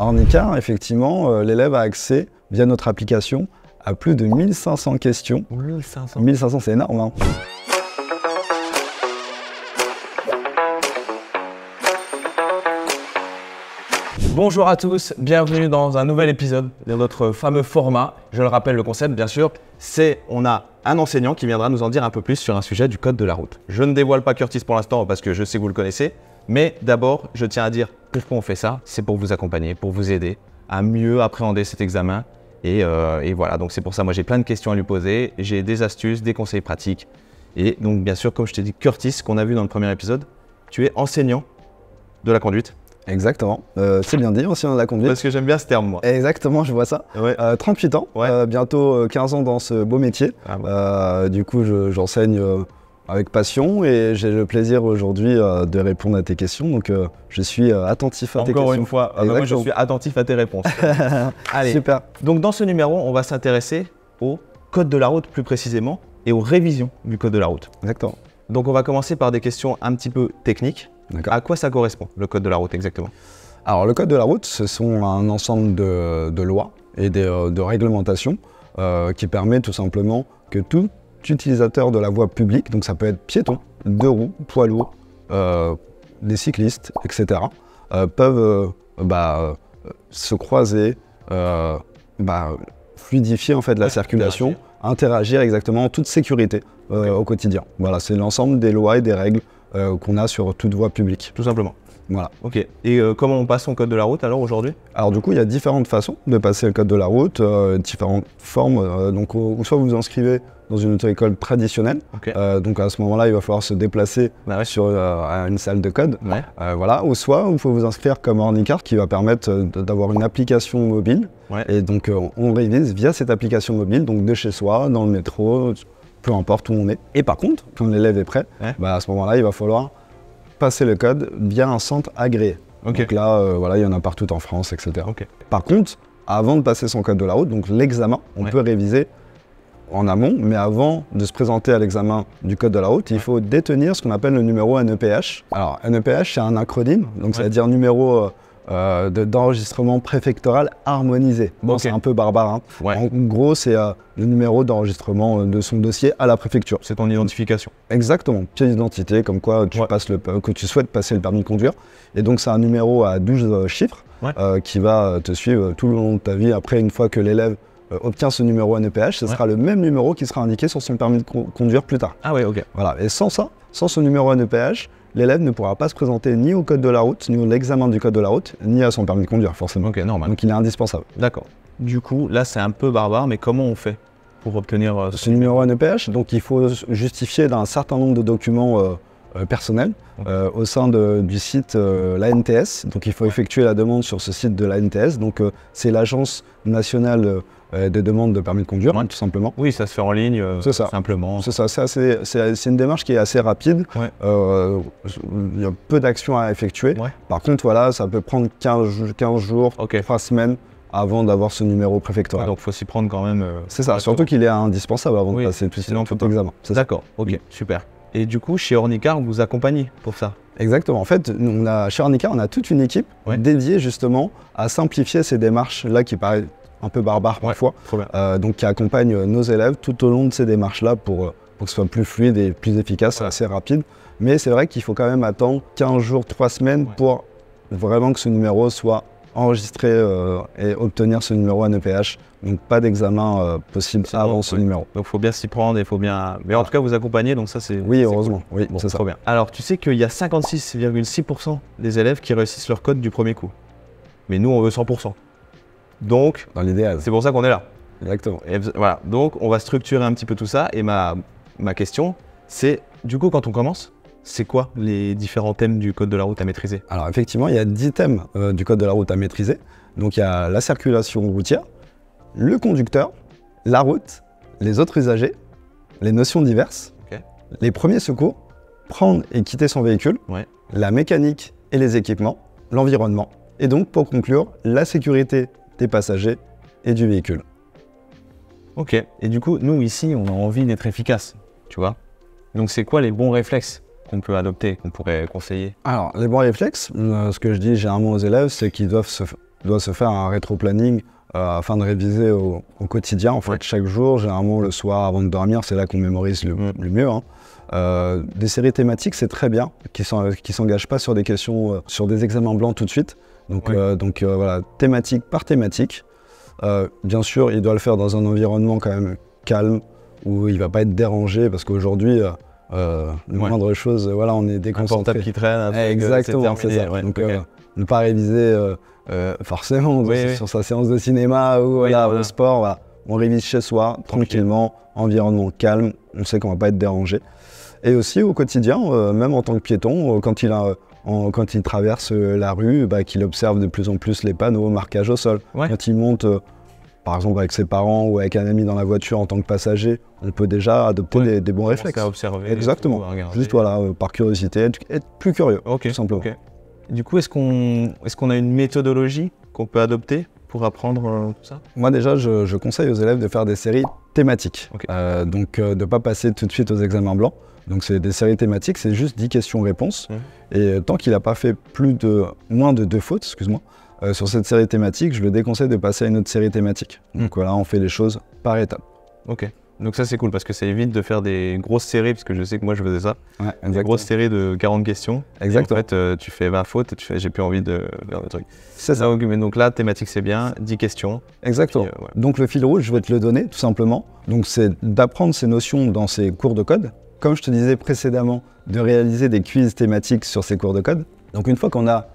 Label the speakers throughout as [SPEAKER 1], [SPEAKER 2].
[SPEAKER 1] En écart, effectivement, euh, l'élève a accès, via notre application, à plus de 1500 questions. 1500 1500, c'est énorme, hein.
[SPEAKER 2] Bonjour à tous, bienvenue dans un nouvel épisode de notre fameux format. Je le rappelle, le concept, bien sûr, c'est on a un enseignant qui viendra nous en dire un peu plus sur un sujet du code de la route. Je ne dévoile pas Curtis pour l'instant parce que je sais que vous le connaissez, mais d'abord, je tiens à dire pourquoi on fait ça. C'est pour vous accompagner, pour vous aider à mieux appréhender cet examen. Euh, et, voilà, donc c'est pour ça, moi j'ai plein de questions à lui poser, j'ai des astuces, des conseils pratiques. Et donc bien sûr, comme je t'ai dit, Curtis, qu'on a vu dans le premier épisode, tu es enseignant de la conduite. Exactement. Euh, c'est bien dit, enseignant de la
[SPEAKER 1] conduite. Parce que j'aime bien ce terme, moi. Exactement, je vois ça. 38 euh, ans, bientôt 15 ans dans ce beau métier. Ah du coup, j'enseigne... Avec passion et j'ai le plaisir aujourd'hui euh, de répondre à tes questions. Donc euh, je suis euh, attentif à tes questions. Encore une fois, ah bah moi je suis
[SPEAKER 2] attentif à tes réponses. Allez. Super. Donc dans ce numéro, on va s'intéresser au code de la route plus précisément et aux révisions du code de la route. Exactement. Donc on va commencer par des questions un petit peu techniques. D'accord. À quoi ça correspond le code de la route exactement Alors le code de la route, ce
[SPEAKER 1] sont un ensemble de, lois et de, de réglementations qui permet tout simplement que tout utilisateurs de la voie publique, donc ça peut être piétons, deux roues, poids lourds, euh, des cyclistes, etc., euh, peuvent euh, bah, se croiser, bah, fluidifier en fait la circulation, interagir exactement en toute sécurité au quotidien. Voilà, c'est l'ensemble des lois et des règles qu'on a sur toute voie publique. Tout simplement. Voilà.
[SPEAKER 2] Ok. Et euh, comment on passe son code de la route alors aujourd'hui
[SPEAKER 1] Alors du coup, il y a différentes façons de passer le code de la route, euh, différentes formes. Euh, donc, soit vous vous inscrivez dans une auto-école traditionnelle. donc à ce moment-là, il va falloir se déplacer bah sur une salle de code. voilà. Ou soit vous pouvez vous inscrire comme e-card, qui va permettre d'avoir une application mobile. Et donc on révise via cette application mobile, donc de chez soi, dans le métro, peu importe où on est. Et par contre, quand l'élève est prêt, bah, à ce moment-là, il va falloir passer le code via un centre agréé. Donc là, euh, voilà, il y en a partout en France, etc. Par contre, avant de passer son code de la route, donc l'examen, on peut réviser en amont, mais avant de se présenter à l'examen du code de la route, il faut détenir ce qu'on appelle le numéro NEPH. Alors, NEPH, c'est un acronyme, donc ça veut dire numéro euh, euh, d'enregistrement préfectoral harmonisé. Bon, c'est un peu barbare. Hein. En gros, c'est euh, le numéro d'enregistrement euh, de son dossier à la préfecture. C'est ton identification. Exactement. Pièce d'identité, comme quoi tu que tu souhaites passer le permis de conduire. Et donc, c'est un numéro à 12 chiffres qui va te suivre tout le long de ta vie. Après, une fois que l'élève obtient ce numéro NEPH, ce sera le même numéro qui sera indiqué sur son permis de conduire plus tard. Ah oui, ok. Voilà. Et sans ça, sans ce numéro NEPH, l'élève ne pourra pas se présenter ni au code de la route, ni à l'examen du code de la route, ni à son permis de conduire, forcément. normal. Donc il est indispensable.
[SPEAKER 2] D'accord. Du coup, là, c'est un peu barbare, mais comment on fait pour obtenir
[SPEAKER 1] euh, ce, numéro NEPH Donc il faut justifier d'un certain nombre de documents euh, euh, personnels au sein du site l'ANTS. Donc il faut effectuer la demande sur ce site de l'ANTS. Donc c'est l'Agence nationale euh, des demandes de permis de conduire, tout simplement. Oui, ça se fait en ligne, euh, c'est ça. simplement. C'est ça, c'est, une démarche qui est assez rapide. Euh, il y a peu d'actions à effectuer. Par contre, voilà, ça peut prendre 15, 15 jours,
[SPEAKER 2] 3 semaines avant d'avoir ce numéro préfectoral. donc, il faut s'y prendre quand même. c'est ça, surtout qu'il est indispensable avant de passer tout, Sinon, examen. D'accord, ok, super. Et du coup, chez Ornicar, on vous accompagne
[SPEAKER 1] pour ça Exactement. En fait, chez Ornicar, on a toute une équipe dédiée justement à simplifier ces démarches-là qui, paraissent un peu barbare parfois, euh, donc qui accompagne euh, nos élèves tout au long de ces démarches-là pour, euh, que ce soit plus fluide et plus efficace, assez rapide. Mais c'est vrai qu'il faut quand même attendre 15 jours, 3 semaines pour vraiment que ce numéro soit enregistré et obtenir ce numéro à NEPH. Donc pas d'examen possible avant ce numéro.
[SPEAKER 2] Donc il faut bien s'y prendre et faut bien. Mais en tout cas vous accompagnez, donc ça c'est. Oui heureusement,
[SPEAKER 1] oui bon, c'est trop bien.
[SPEAKER 2] Alors tu sais qu'il y a 56,6% des élèves qui réussissent leur code du premier coup. Mais nous on veut 100%. Donc. Dans l'idéal. C'est pour ça qu'on est là. Exactement. voilà. Donc, on va structurer un petit peu tout ça. Et ma, ma question, c'est du coup, quand on commence, c'est quoi les différents thèmes du code de la route à maîtriser Alors, effectivement, il y a 10 thèmes euh, du code de la route à maîtriser.
[SPEAKER 1] Donc, il y a la circulation routière, le conducteur, la route, les autres usagers, les notions diverses, les premiers secours, prendre et quitter son véhicule, la mécanique et les équipements, l'environnement. Et donc, pour conclure, la sécurité des passagers et du véhicule. Ok, et du coup, nous
[SPEAKER 2] ici, on a envie d'être efficace, tu vois. Donc c'est quoi les bons réflexes qu'on peut adopter, qu'on pourrait conseiller
[SPEAKER 1] Alors, les bons réflexes, euh, ce que je dis généralement aux élèves, c'est qu'ils doivent se, doivent se faire un rétro-planning euh, afin de réviser au, quotidien, en fait, chaque jour, généralement le soir avant de dormir, c'est là qu'on mémorise le, mieux. Hein. Euh, des séries thématiques, c'est très bien, qui ne s'engagent pas sur des questions, sur des examens blancs tout de suite, donc, euh, euh, voilà, thématique par thématique. Euh, bien sûr, il doit le faire dans un environnement quand même calme, où il ne va pas être dérangé, parce qu'aujourd'hui, la moindre chose, voilà, on est déconcentré. portable qui
[SPEAKER 2] traîne, Exactement, ça.
[SPEAKER 1] Donc, ne pas réviser forcément sur sa séance de cinéma ou au sport. On révise chez soi, tranquillement, environnement calme, on sait qu'on va pas être dérangé. Et aussi au quotidien, même en tant que piéton, quand il a quand il traverse euh, la rue, bah, qu'il observe de plus en plus les panneaux, marquages au sol. Quand il monte, euh, par exemple, avec ses parents ou avec un ami dans la voiture en tant que passager, on peut déjà adopter des, bons réflexes. à observer. Exactement. Juste voilà, euh, par curiosité, être, plus curieux, tout simplement.
[SPEAKER 2] Du coup, est-ce qu'on est a une méthodologie qu'on peut adopter pour apprendre tout ça
[SPEAKER 1] Moi déjà, je, conseille aux élèves de faire des séries thématiques. donc de ne pas passer tout de suite aux examens blancs. Donc c'est des séries thématiques, c'est juste 10 questions-réponses. Mmh. Et euh, tant qu'il n'a pas fait plus de, moins de deux fautes, excuse-moi, euh, sur cette série thématique, je le déconseille de passer à une autre série thématique. Mmh. Donc voilà, on fait les choses par étapes.
[SPEAKER 2] Ok. Donc ça c'est cool parce que ça évite de faire des grosses séries, parce que je sais que moi je faisais ça. Ouais, des grosses séries de 40 questions. Exactement. En fait, euh, tu fais 20 fautes et tu fais j'ai plus envie de faire le truc ». C'est ça. Donc, ah, mais donc là, thématique c'est bien, 10 questions.
[SPEAKER 1] Exactement. Donc le fil rouge, je vais te le donner tout simplement. Donc c'est d'apprendre ces notions dans ces cours de code comme je te disais précédemment, de réaliser des quiz thématiques sur ces cours de code. Donc une fois qu'on a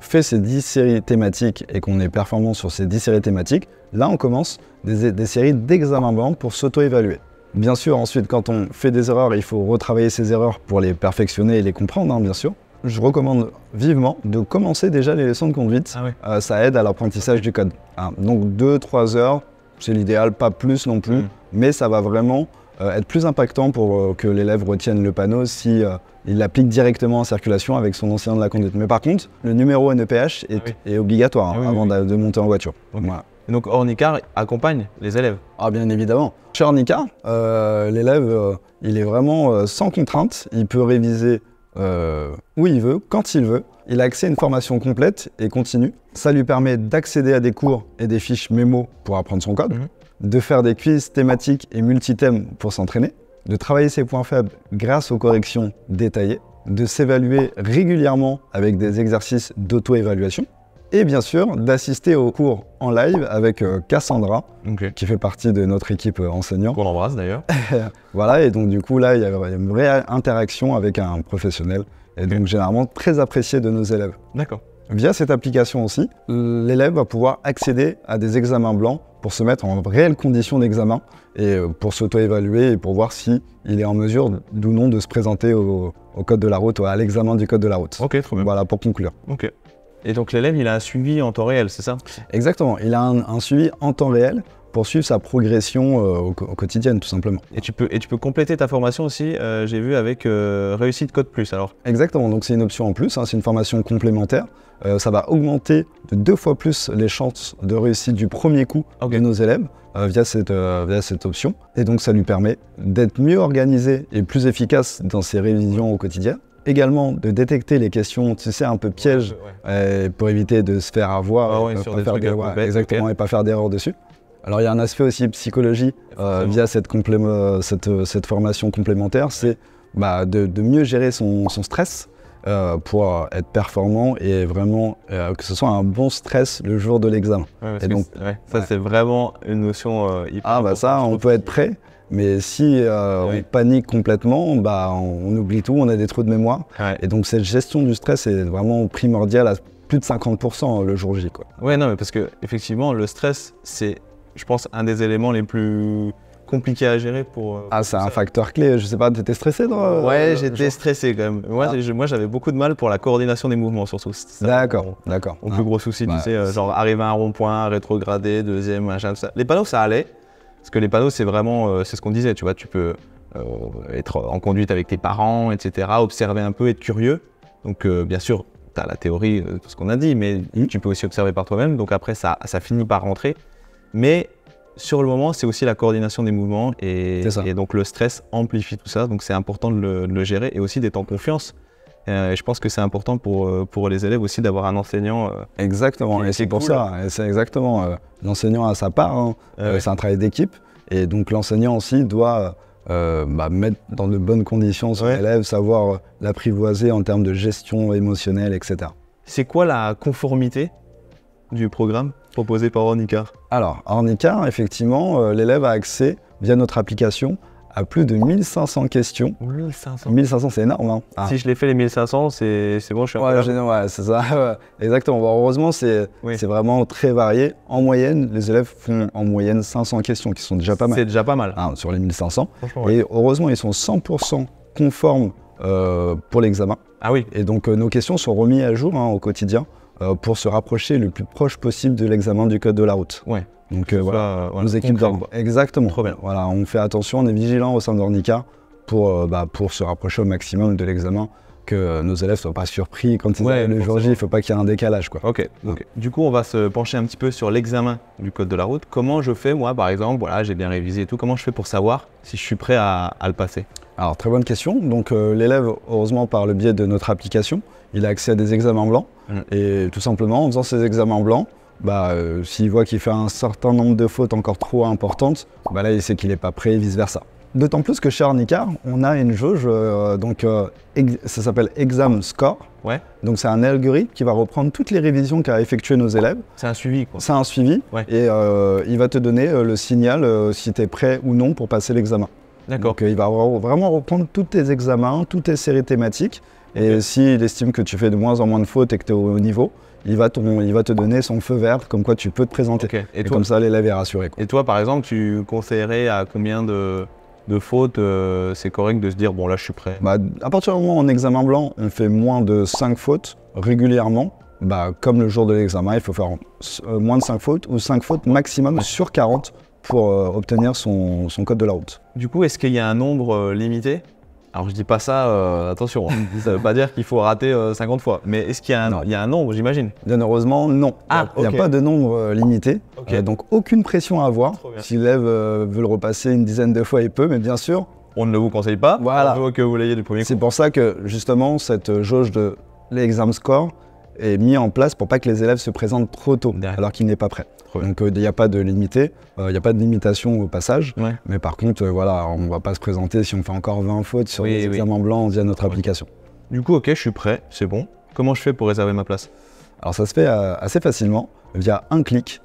[SPEAKER 1] fait ces 10 séries thématiques et qu'on est performant sur ces 10 séries thématiques, là on commence des, séries d'examen blanc pour s'auto-évaluer. Bien sûr, ensuite, quand on fait des erreurs, il faut retravailler ces erreurs pour les perfectionner et les comprendre, hein, bien sûr. Je recommande vivement de commencer déjà les leçons de conduite. Ah euh, ça aide à l'apprentissage du code. Hein, donc 2-3 heures, c'est l'idéal, pas plus non plus, mm. mais ça va vraiment euh, être plus impactant pour euh, que l'élève retienne le panneau si euh, il l'applique directement en circulation avec son ancien de la conduite. Mais par contre, le numéro NEPH ah est, obligatoire ah hein, avant de monter en voiture.
[SPEAKER 2] donc Ornicar accompagne les élèves Ah bien évidemment. Chez Ornicar,
[SPEAKER 1] l'élève, il est vraiment sans contrainte. Il peut réviser où il veut, quand il veut. Il a accès à une formation complète et continue. Ça lui permet d'accéder à des cours et des fiches mémo pour apprendre son code. Mhm de faire des quiz thématiques et multi-thèmes pour s'entraîner, de travailler ses points faibles grâce aux corrections détaillées, de s'évaluer régulièrement avec des exercices d'auto-évaluation, et bien sûr d'assister aux cours en live avec euh, Cassandra, qui fait partie de notre équipe euh, enseignante. On l'embrasse
[SPEAKER 2] d'ailleurs.
[SPEAKER 1] voilà, et donc du coup là, il y a une vraie interaction avec un professionnel, et donc généralement très apprécié de nos élèves. D'accord. Via cette application aussi, l'élève va pouvoir accéder à des examens blancs se mettre en réelle condition d'examen et euh, pour s'auto-évaluer et pour voir si il est en mesure ou non de se présenter au, code de la route, ou à l'examen du code de la route. Ok, trop bien. Voilà, pour conclure.
[SPEAKER 2] Ok. Et donc l'élève, il a un suivi en temps réel, c'est ça
[SPEAKER 1] Exactement, il a un, suivi en temps réel poursuivre sa progression euh, au, quotidien, tout simplement.
[SPEAKER 2] Et tu peux, et tu peux compléter ta formation aussi, euh, j'ai vu, avec euh, Réussite Code Plus, alors Exactement,
[SPEAKER 1] donc c'est une option en plus, hein, c'est une formation complémentaire. ça va augmenter de deux fois plus les chances de réussite du premier coup de nos élèves via, cette, cette option. Et donc ça lui permet d'être mieux organisé et plus efficace dans ses révisions au quotidien. Également de détecter les questions, tu sais, un peu pièges pour éviter de se faire avoir, ah et, exactement, et pas faire d'erreur dessus. Alors il y a un aspect aussi psychologie euh, via euh, euh, cette, formation complémentaire, c'est bah, de, mieux gérer son, stress pour être performant et vraiment que ce soit un bon stress le jour de l'examen. donc, ça c'est vraiment une notion hyper Ah bah ça, on peut être prêt. Mais si on panique complètement, bah, on, oublie tout, on a des trous de mémoire. Et donc cette gestion du stress est vraiment primordiale à plus de 50% hein, le jour J. Quoi.
[SPEAKER 2] Ouais, non, mais parce que effectivement, le stress, c'est je pense, un des éléments les plus compliqués à gérer pour. Euh, ah, c'est un facteur clé. Je sais pas, t'étais stressé dans. Euh, ouais, j'étais stressé quand même. Ah. Moi, j'avais beaucoup de mal pour la coordination des mouvements, surtout. D'accord, d'accord. Mon plus gros souci, tu sais, euh, genre arriver à un rond-point, rétrograder, deuxième, machin, tout ça. Les panneaux, ça allait. Parce que les panneaux, c'est vraiment, c'est ce qu'on disait, tu vois, tu peux être en conduite avec tes parents, etc., observer un peu, être curieux. Donc, bien sûr, tu as la théorie, tout ce qu'on a dit, mais hmm. tu peux aussi observer par toi-même. Donc après, ça, ça finit par rentrer. Mais sur le moment, c'est aussi la coordination des mouvements et, donc le stress amplifie tout ça. Donc c'est important de le, gérer et aussi d'être en confiance. Euh, et je pense que c'est important pour, euh, les élèves aussi d'avoir un enseignant. Euh, exactement, hein. et c'est pour ça, c'est
[SPEAKER 1] exactement. l'enseignant a sa part, hein. ah c'est un travail d'équipe. Et donc l'enseignant aussi doit bah, mettre dans de bonnes conditions son élève, savoir l'apprivoiser en termes de gestion émotionnelle, etc.
[SPEAKER 2] C'est quoi la conformité du programme
[SPEAKER 1] proposé par Ornicar Alors, Ornicar, effectivement, euh, l'élève a accès, via notre application, à plus de 1500 questions. 1500 1500, c'est énorme. Hein.
[SPEAKER 2] Ah. Si je l'ai fait les 1500,
[SPEAKER 1] c'est bon, je suis Ouais, ouais c'est ça. Exactement. heureusement, c'est vraiment très varié. En moyenne, les élèves font en moyenne 500 questions, qui sont déjà pas mal. C'est déjà pas mal. Ah, sur les 1500. Et heureusement, ils sont 100% conformes euh, pour l'examen. Ah oui. Et donc, euh, nos questions sont remises à jour hein, au quotidien. Euh, pour se rapprocher le plus proche possible de l'examen du code de la route. Donc euh, voilà, on nos équipes d'ordre. Exactement. Trop bien. Voilà, on fait attention, on est vigilant au sein d'Ornica pour, euh, bah, pour se rapprocher au maximum de l'examen que nos élèves ne soient pas surpris quand ils le jour J, il ne faut pas qu'il y ait un décalage. Quoi.
[SPEAKER 2] ok. Du coup, on va se pencher un petit peu sur l'examen du code de la route. Comment je fais, moi, par exemple, voilà, j'ai bien révisé et tout, comment je fais pour savoir si je suis prêt à, le passer
[SPEAKER 1] Alors, très bonne question. Donc, l'élève, heureusement, par le biais de notre application, il a accès à des examens blancs. Mm. Et tout simplement, en faisant ces examens blancs, bah, euh, s'il voit qu'il fait un certain nombre de fautes encore trop importantes, bah là, il sait qu'il n'est pas prêt et vice-versa. D'autant plus que chez Arnica, on a une jauge, euh, donc euh, ça s'appelle Exam Score. Donc c'est un algorithme qui va reprendre toutes les révisions qu'a effectuées nos élèves. C'est un suivi quoi. C'est un suivi et il va te donner le signal si tu es prêt ou non pour passer l'examen. D'accord. Donc il va vraiment reprendre tous tes examens, toutes tes séries thématiques et s'il estime que tu fais de moins en moins de fautes et que tu es au niveau, il va, te donner son feu vert, comme quoi tu peux te présenter. Et, comme ça,
[SPEAKER 2] l'élève est rassuré. Et toi, par exemple, tu conseillerais à combien de, fautes, euh, c'est correct de se dire, bon là, je suis prêt
[SPEAKER 1] bah, À partir du moment où en examen blanc, on fait moins de 5 fautes régulièrement, bah, comme le jour de l'examen, il faut faire euh, moins de 5 fautes ou 5 fautes maximum sur 40 pour euh, obtenir son, code de la route.
[SPEAKER 2] Du coup, est-ce qu'il y a un nombre limité alors je ne dis pas ça, euh, attention, hein. ça ne veut pas dire qu'il faut rater 50 euh, fois, mais est-ce qu'il y, a un nombre, j'imagine Bien heureusement, non. Ah, il n'y a, pas
[SPEAKER 1] de nombre euh, limité, il donc aucune pression à avoir. Si l'élève veut le repasser une dizaine de fois, il peut, mais bien sûr. On ne le vous conseille pas, voilà. que vous l'ayez du premier coup. C'est pour ça que justement cette jauge de l'examen score, est mis en place pour pas que les élèves se présentent trop tôt, alors qu'il n'est pas prêt. Donc euh, il n'y a pas de limité, euh, il a pas de limitation au passage. Mais par contre, euh, voilà, on ne va pas se présenter si on fait encore 20 fautes sur les examens blancs via notre application. Du coup, ok, je suis prêt, c'est bon. Comment je fais pour réserver ma place Alors ça se fait assez facilement via un clic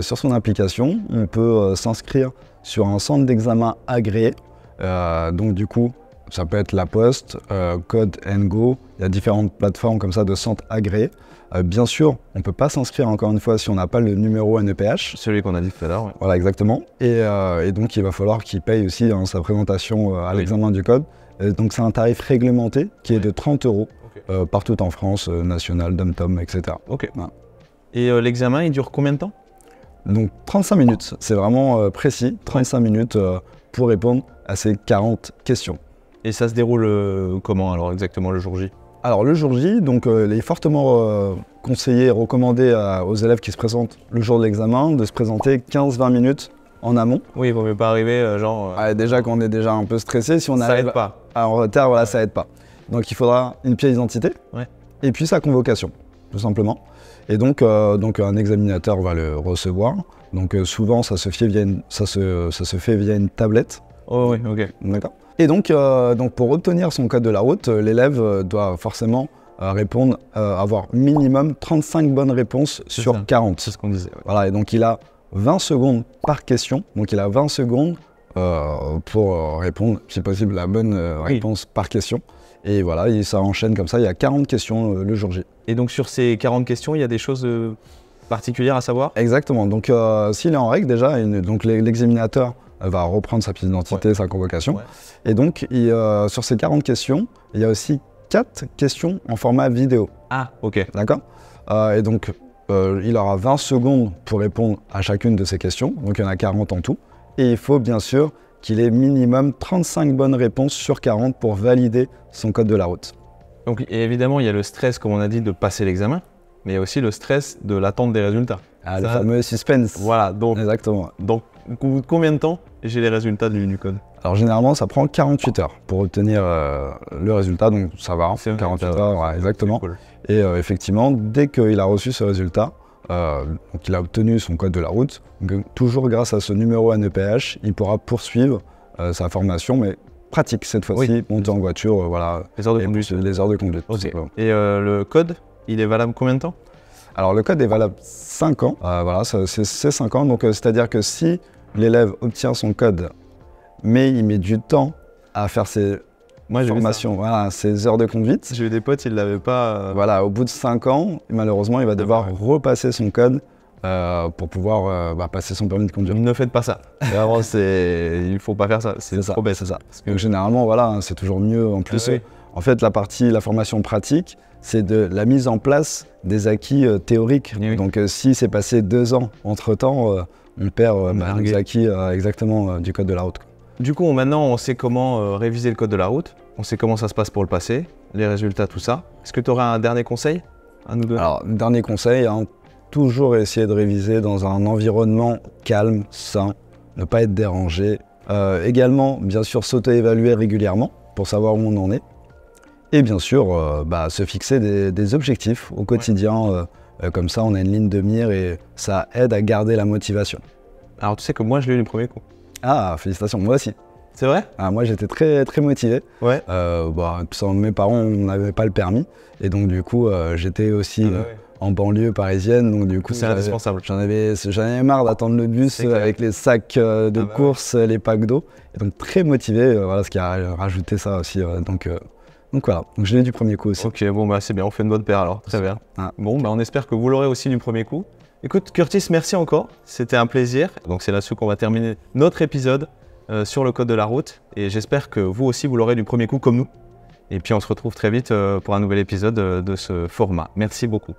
[SPEAKER 1] sur son application. On peut s'inscrire sur un centre d'examen agréé. donc du coup, ça peut être La Poste, euh, Code Go. Il y a différentes plateformes comme ça de centres agréés. Euh, bien sûr, on ne peut pas s'inscrire encore une fois si on n'a pas le numéro NEPH. Celui qu'on a dit tout à l'heure. Voilà, exactement. Euh, et, donc, il va falloir qu'il paye aussi hein, sa présentation à l'examen du code. donc, c'est un tarif réglementé qui est de 30 euros partout en France, national, Dumtom, etc.
[SPEAKER 2] Et l'examen, il dure combien de temps
[SPEAKER 1] Donc, 35 minutes. C'est vraiment précis. 35 minutes pour répondre
[SPEAKER 2] à ces 40 questions. Et ça se déroule euh, comment alors exactement le jour J
[SPEAKER 1] alors le jour J, donc euh, il est fortement euh, conseillé, recommandé aux élèves qui se présentent le jour de l'examen de se présenter 15-20 minutes en amont. Oui, il
[SPEAKER 2] vaut mieux pas arriver
[SPEAKER 1] genre. Ah, déjà qu'on est déjà un peu stressé, si on ça arrive aide pas. en retard, voilà, ça aide pas. Donc il faudra une pièce d'identité et puis sa convocation, tout simplement. Et donc, donc un examinateur va le recevoir. Donc souvent ça se fait via ça ça se fait via une tablette.
[SPEAKER 2] Oh oui, ok.
[SPEAKER 1] D'accord. Et donc, euh, donc pour obtenir son code de la route, euh, l'élève euh, doit forcément répondre, avoir minimum 35 bonnes réponses sur 40. C'est ce qu'on disait. Voilà, et donc il a 20 secondes par question, donc il a 20 secondes pour répondre, si possible, la bonne réponse par question. Et voilà, et ça enchaîne comme ça, il y a 40 questions le jour J.
[SPEAKER 2] Et donc sur ces 40 questions, il y a des choses particulières à savoir
[SPEAKER 1] Exactement, donc s'il est en règle déjà, donc l'examinateur va reprendre sa pièce d'identité, sa convocation. Et donc, sur ces 40 questions, il y a aussi 4 questions en format vidéo. Ah, ok. D'accord euh, Et donc, euh, il aura 20 secondes pour répondre à chacune de ces questions. Donc, il y en a 40 en tout. Et il faut bien sûr qu'il ait minimum 35 bonnes réponses sur 40 pour valider son code de la route.
[SPEAKER 2] Donc, évidemment, il y a le stress, comme on a dit, de passer l'examen, mais il y a aussi le stress de l'attente des résultats. Ah, le fameux suspense. Voilà, donc. Exactement. Donc, au bout de combien de temps j'ai les résultats de code
[SPEAKER 1] Alors généralement, ça prend 48 heures pour obtenir euh, le résultat, donc ça va, 48 heures, exactement. Et euh, effectivement, dès qu'il a reçu ce résultat, euh, donc il a obtenu son code de la route, toujours grâce à ce numéro NEPH, il pourra poursuivre sa formation, mais pratique cette fois-ci, monter en voiture, voilà. Les heures de conduite. Les heures de
[SPEAKER 2] Et le code, il est valable combien de temps alors le code est valable 5 ans, voilà,
[SPEAKER 1] c'est 5 ans, donc c'est-à-dire que si l'élève obtient son code, mais il met du temps à faire ses formations, voilà, ses heures de conduite. J'ai eu des potes, ils ne l'avaient pas. Euh, voilà, au bout de cinq ans, malheureusement, il va devoir repasser son code. Euh,
[SPEAKER 2] pour pouvoir euh, bah, passer son permis de conduire. Ne faites pas ça. Vraiment, c'est, il faut pas faire ça. C'est ça. c'est ça.
[SPEAKER 1] Donc, généralement, voilà, hein, c'est toujours mieux. En plus, ah en fait, la partie, la formation pratique, c'est de la mise en place des acquis théoriques. Eh Donc, si c'est passé deux ans entre temps euh, on perd a acquis euh, exactement euh, du code de la route.
[SPEAKER 2] Du coup, maintenant, on sait comment réviser le code de la route, on sait comment ça se passe pour le passé, les résultats, tout ça. Est-ce que tu aurais un dernier conseil à nous deux Alors, dernier conseil, hein, toujours essayer de réviser
[SPEAKER 1] dans un environnement calme, sain, ne pas être dérangé. également, bien sûr, s'auto-évaluer régulièrement pour savoir où on en est. Et bien sûr, bah, se fixer des, objectifs au quotidien. Euh, comme ça, on a une ligne de mire et ça aide à garder la motivation. Alors tu sais que moi, je l'ai eu le premier coup. Ah, félicitations, moi aussi. C'est vrai ah, Moi, j'étais très, très motivé. Ouais. Euh, bah, sans mes parents, on n'avait pas le permis. Et donc, du coup, euh, j'étais aussi ah bah en banlieue parisienne. Donc, du coup, c'est indispensable. J'en avais, marre d'attendre le bus avec les sacs de ah bah course, les packs d'eau. donc, très motivé, voilà ce qui a rajouté ça aussi. donc, donc voilà, je l'ai du premier coup aussi. Ok, bon
[SPEAKER 2] bah c'est bien, on fait une bonne paire alors, très bien. Ah. Bon bah on espère que vous l'aurez aussi du premier coup. Écoute Curtis, merci encore, c'était un plaisir. Donc c'est là-dessus qu'on va terminer notre épisode euh, sur le code de la route et j'espère que vous aussi vous l'aurez du premier coup comme nous. Et puis on se retrouve très vite euh, pour un nouvel épisode euh, de ce format. Merci beaucoup.